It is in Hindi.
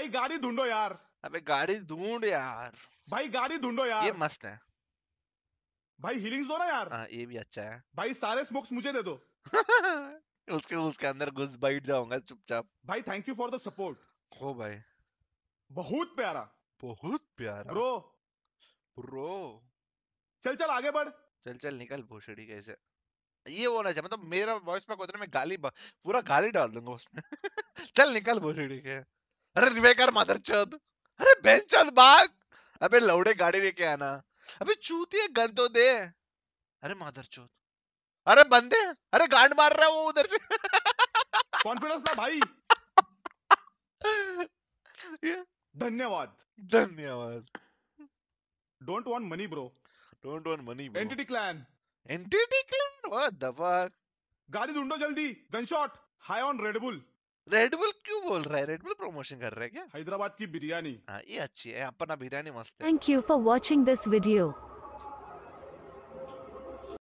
भाई गाड़ी ढूंढो यार अबे गाड़ी ढूंढ यार भाई गाड़ी ढूंढो यार ये मस्त है भाई हीलिंग दो ना यार आ, हाँ, ये भी अच्छा है भाई सारे स्मोक्स मुझे दे दो उसके उसके अंदर घुस बैठ जाऊंगा चुपचाप भाई thank you for the support हो भाई बहुत प्यारा बहुत प्यारा ब्रो ब्रो चल चल आगे बढ़ चल चल निकल भोसड़ी कैसे ये होना चाहिए मतलब मेरा वॉइस पैक होता है मैं गाली पूरा गाली डाल दूंगा उसमें चल निकल भोसड़ी के अरे रिवेकर मदर चंद अरे बहन चंद बाग अबे लौड़े गाड़ी लेके आना अबे चूतिए गन तो दे अरे मदर चोद अरे बंदे अरे गांड मार रहा है वो उधर से कॉन्फिडेंस ना भाई धन्यवाद धन्यवाद don't want money bro don't want money bro Entity clan Entity clan what the fuck गाड़ी ढूंढो जल्दी gunshot high on Red Bull Red Bull क्यों बोल रहा है रेड बुल प्रमोशन कर रहा है क्या हैदराबाद की बिरयानी हाँ ये अच्छी है अपना बिरयानी मस्त है thank you for watching this video